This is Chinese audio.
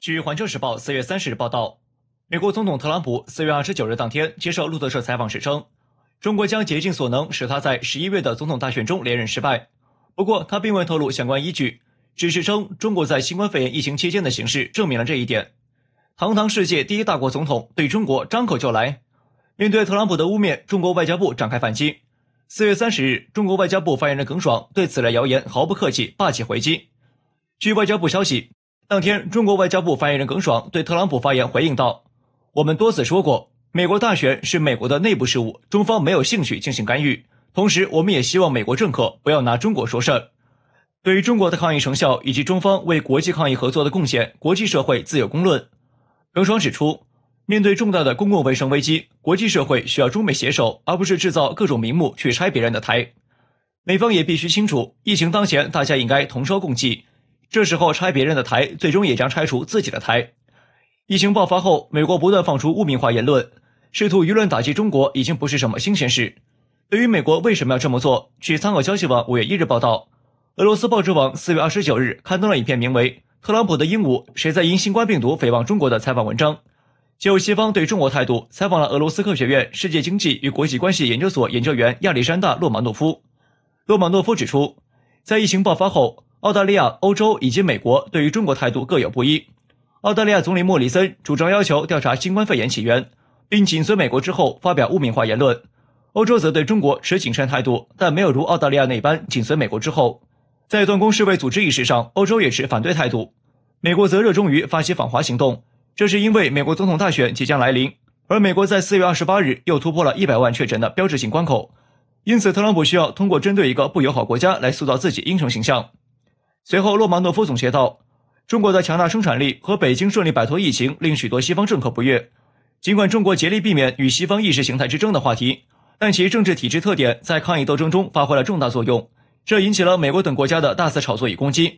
据《环球时报》四月三十日报道，美国总统特朗普四月二十九日当天接受路透社采访时称，中国将竭尽所能使他在十一月的总统大选中连任失败。不过，他并未透露相关依据，只是称中国在新冠肺炎疫情期间的形势证明了这一点。堂堂世界第一大国总统对中国张口就来，面对特朗普的污蔑，中国外交部展开反击。四月三十日，中国外交部发言人耿爽对此类谣言毫不客气，霸气回击。据外交部消息。当天，中国外交部发言人耿爽对特朗普发言回应道：“我们多次说过，美国大选是美国的内部事务，中方没有兴趣进行干预。同时，我们也希望美国政客不要拿中国说事儿。对于中国的抗疫成效以及中方为国际抗疫合作的贡献，国际社会自有公论。”耿爽指出，面对重大的公共卫生危机，国际社会需要中美携手，而不是制造各种名目去拆别人的台。美方也必须清楚，疫情当前，大家应该同舟共济。这时候拆别人的台，最终也将拆除自己的台。疫情爆发后，美国不断放出污名化言论，试图舆论打击中国，已经不是什么新鲜事。对于美国为什么要这么做，据参考消息网五月一日报道，俄罗斯报纸网四月二十九日刊登了一篇名为《特朗普的鹦鹉：谁在因新冠病毒诽谤中国》的采访文章。就西方对中国态度，采访了俄罗斯科学院世界经济与国际关系研究所研究员亚历山大·洛马诺夫。洛马诺夫指出，在疫情爆发后，澳大利亚、欧洲以及美国对于中国态度各有不一。澳大利亚总理莫里森主张要求调查新冠肺炎起源，并紧随美国之后发表污名化言论。欧洲则对中国持谨慎态度，但没有如澳大利亚那般紧随美国之后。在断供世卫组织意识上，欧洲也持反对态度。美国则热衷于发起访华行动，这是因为美国总统大选即将来临，而美国在四月二十八日又突破了一百万确诊的标志性关口，因此特朗普需要通过针对一个不友好国家来塑造自己英雄形象。随后，洛芒诺夫总结道：“中国的强大生产力和北京顺利摆脱疫情，令许多西方政客不悦。尽管中国竭力避免与西方意识形态之争的话题，但其政治体制特点在抗疫斗争中发挥了重大作用，这引起了美国等国家的大肆炒作与攻击。”